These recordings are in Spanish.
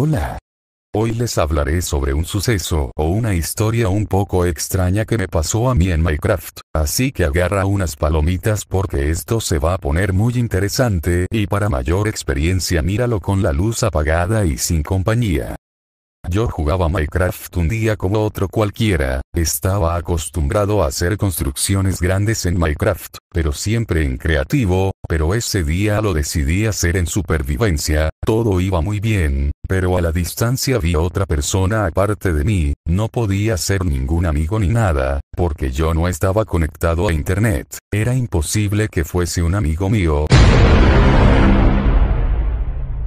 Hola. Hoy les hablaré sobre un suceso o una historia un poco extraña que me pasó a mí en Minecraft, así que agarra unas palomitas porque esto se va a poner muy interesante y para mayor experiencia míralo con la luz apagada y sin compañía. Yo jugaba Minecraft un día como otro cualquiera, estaba acostumbrado a hacer construcciones grandes en Minecraft, pero siempre en creativo, pero ese día lo decidí hacer en supervivencia, todo iba muy bien, pero a la distancia vi otra persona aparte de mí, no podía ser ningún amigo ni nada, porque yo no estaba conectado a internet, era imposible que fuese un amigo mío.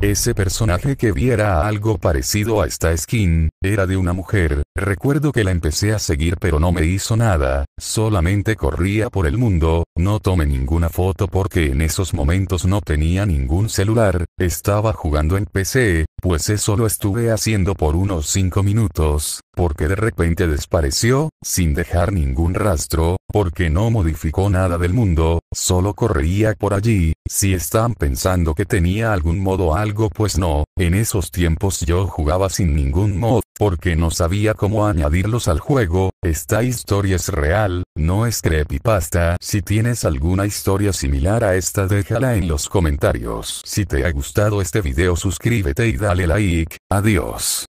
Ese personaje que viera algo parecido a esta skin, era de una mujer, recuerdo que la empecé a seguir pero no me hizo nada, solamente corría por el mundo, no tomé ninguna foto porque en esos momentos no tenía ningún celular, estaba jugando en PC, pues eso lo estuve haciendo por unos 5 minutos, porque de repente desapareció, sin dejar ningún rastro, porque no modificó nada del mundo, solo correría por allí, si están pensando que tenía algún modo algo pues no, en esos tiempos yo jugaba sin ningún mod, porque no sabía cómo añadirlos al juego, esta historia es real, no es creepypasta, si tienes alguna historia similar a esta déjala en los comentarios. Si te ha gustado este video suscríbete y dale like, adiós.